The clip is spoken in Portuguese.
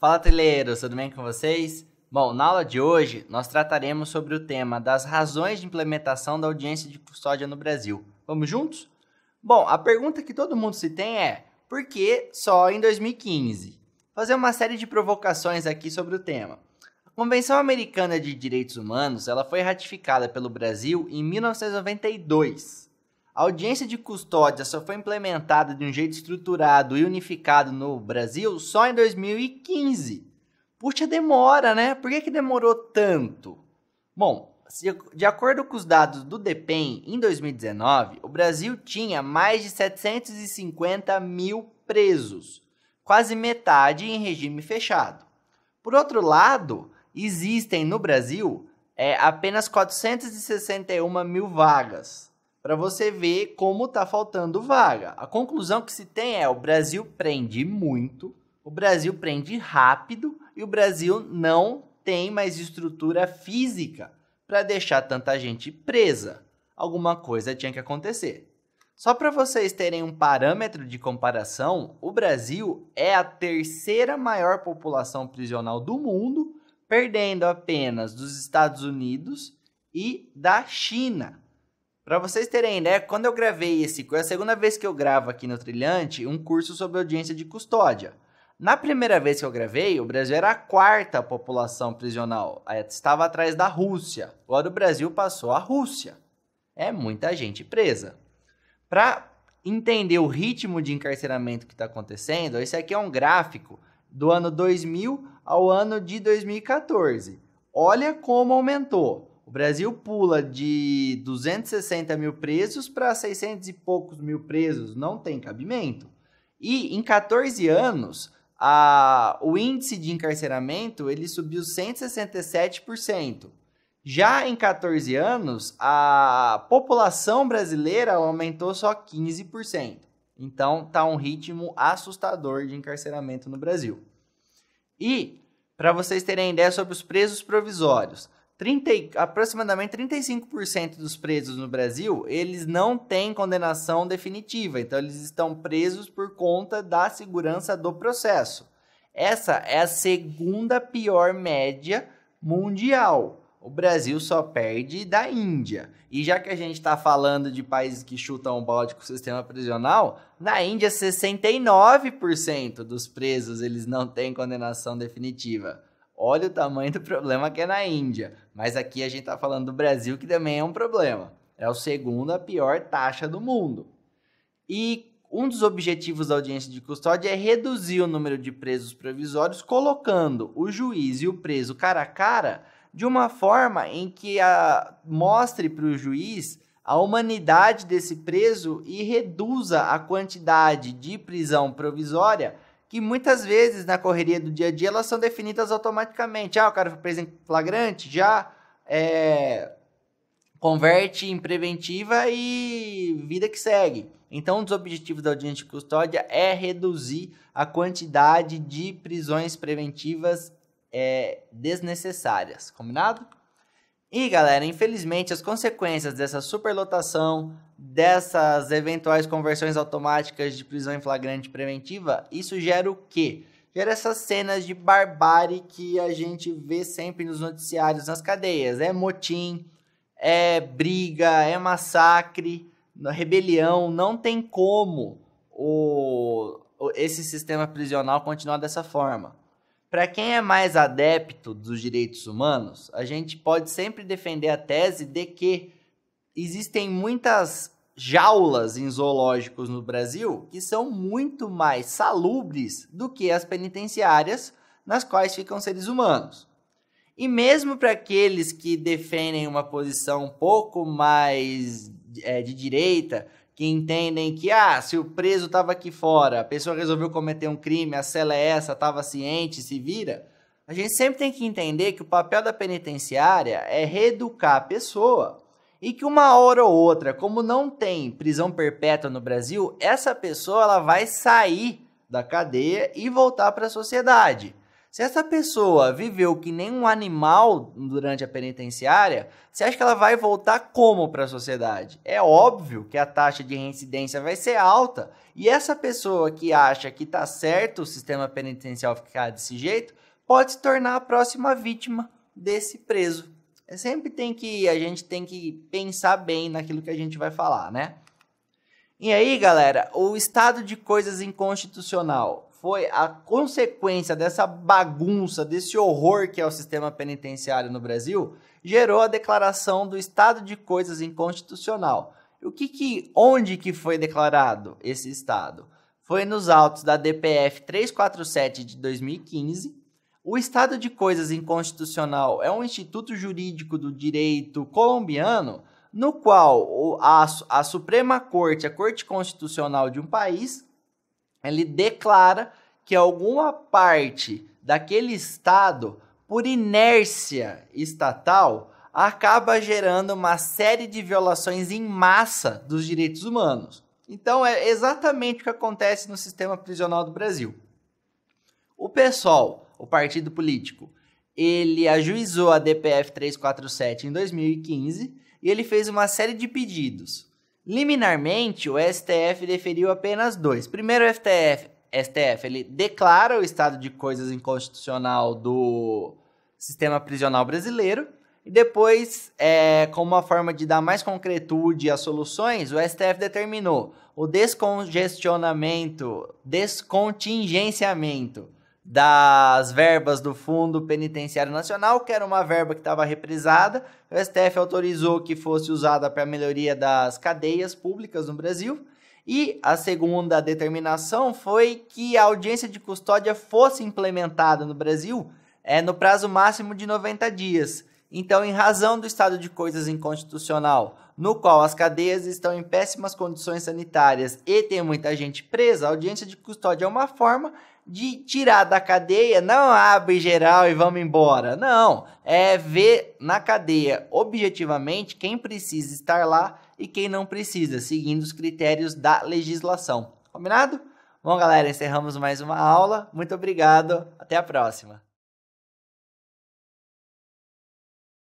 Fala trilheiros, tudo bem com vocês? Bom, na aula de hoje nós trataremos sobre o tema das razões de implementação da audiência de custódia no Brasil. Vamos juntos? Bom, a pergunta que todo mundo se tem é: por que só em 2015? Fazer uma série de provocações aqui sobre o tema. A Convenção Americana de Direitos Humanos, ela foi ratificada pelo Brasil em 1992. A audiência de custódia só foi implementada de um jeito estruturado e unificado no Brasil só em 2015. Puxa, demora, né? Por que, que demorou tanto? Bom, de acordo com os dados do DEPEN, em 2019, o Brasil tinha mais de 750 mil presos, quase metade em regime fechado. Por outro lado, existem no Brasil é, apenas 461 mil vagas para você ver como está faltando vaga. A conclusão que se tem é o Brasil prende muito, o Brasil prende rápido e o Brasil não tem mais estrutura física para deixar tanta gente presa. Alguma coisa tinha que acontecer. Só para vocês terem um parâmetro de comparação, o Brasil é a terceira maior população prisional do mundo, perdendo apenas dos Estados Unidos e da China. Para vocês terem ideia, quando eu gravei esse, é a segunda vez que eu gravo aqui no Trilhante, um curso sobre audiência de custódia. Na primeira vez que eu gravei, o Brasil era a quarta população prisional, estava atrás da Rússia. Agora o Brasil passou a Rússia. É muita gente presa. Para entender o ritmo de encarceramento que está acontecendo, esse aqui é um gráfico do ano 2000 ao ano de 2014. Olha como aumentou. O Brasil pula de 260 mil presos para 600 e poucos mil presos, não tem cabimento. E em 14 anos, a, o índice de encarceramento ele subiu 167%. Já em 14 anos, a população brasileira aumentou só 15%. Então, tá um ritmo assustador de encarceramento no Brasil. E para vocês terem ideia sobre os presos provisórios, 30, aproximadamente 35% dos presos no Brasil, eles não têm condenação definitiva, então eles estão presos por conta da segurança do processo. Essa é a segunda pior média mundial. O Brasil só perde da Índia. E já que a gente está falando de países que chutam o balde com o sistema prisional, na Índia 69% dos presos eles não têm condenação definitiva. Olha o tamanho do problema que é na Índia. Mas aqui a gente está falando do Brasil, que também é um problema. É a segunda pior taxa do mundo. E um dos objetivos da audiência de custódia é reduzir o número de presos provisórios, colocando o juiz e o preso cara a cara de uma forma em que a, mostre para o juiz a humanidade desse preso e reduza a quantidade de prisão provisória que muitas vezes na correria do dia a dia elas são definidas automaticamente. Ah, o cara foi preso em flagrante, já é, converte em preventiva e vida que segue. Então, um dos objetivos da audiência de custódia é reduzir a quantidade de prisões preventivas é, desnecessárias. Combinado? E galera, infelizmente as consequências dessa superlotação, dessas eventuais conversões automáticas de prisão em flagrante preventiva, isso gera o quê? Gera essas cenas de barbárie que a gente vê sempre nos noticiários nas cadeias. É motim, é briga, é massacre, rebelião. Não tem como o, esse sistema prisional continuar dessa forma. Para quem é mais adepto dos direitos humanos, a gente pode sempre defender a tese de que existem muitas jaulas em zoológicos no Brasil que são muito mais salubres do que as penitenciárias nas quais ficam seres humanos. E mesmo para aqueles que defendem uma posição um pouco mais é, de direita, que entendem que, ah, se o preso estava aqui fora, a pessoa resolveu cometer um crime, a cela é essa, estava ciente, se vira. A gente sempre tem que entender que o papel da penitenciária é reeducar a pessoa e que uma hora ou outra, como não tem prisão perpétua no Brasil, essa pessoa ela vai sair da cadeia e voltar para a sociedade. Se essa pessoa viveu que nem um animal durante a penitenciária, você acha que ela vai voltar como para a sociedade? É óbvio que a taxa de reincidência vai ser alta. E essa pessoa que acha que está certo o sistema penitencial ficar desse jeito, pode se tornar a próxima vítima desse preso. É sempre tem que a gente tem que pensar bem naquilo que a gente vai falar, né? E aí, galera, o estado de coisas inconstitucional foi a consequência dessa bagunça, desse horror que é o sistema penitenciário no Brasil, gerou a declaração do estado de coisas inconstitucional. O que, que onde que foi declarado esse estado? Foi nos autos da DPF 347 de 2015. O estado de coisas inconstitucional é um instituto jurídico do direito colombiano no qual a, a Suprema Corte, a Corte Constitucional de um país, ele declara que alguma parte daquele estado, por inércia estatal, acaba gerando uma série de violações em massa dos direitos humanos. Então é exatamente o que acontece no sistema prisional do Brasil. O PSOL, o partido político, ele ajuizou a DPF 347 em 2015 e ele fez uma série de pedidos Liminarmente, o STF deferiu apenas dois. Primeiro, o STF, STF ele declara o estado de coisas inconstitucional do sistema prisional brasileiro. E depois, é, como uma forma de dar mais concretude às soluções, o STF determinou o descongestionamento, descontingenciamento das verbas do Fundo Penitenciário Nacional, que era uma verba que estava reprisada. O STF autorizou que fosse usada para a melhoria das cadeias públicas no Brasil. E a segunda determinação foi que a audiência de custódia fosse implementada no Brasil é, no prazo máximo de 90 dias. Então, em razão do estado de coisas inconstitucional, no qual as cadeias estão em péssimas condições sanitárias e tem muita gente presa, a audiência de custódia é uma forma de tirar da cadeia, não abre geral e vamos embora. Não, é ver na cadeia objetivamente quem precisa estar lá e quem não precisa, seguindo os critérios da legislação. Combinado? Bom, galera, encerramos mais uma aula. Muito obrigado. Até a próxima.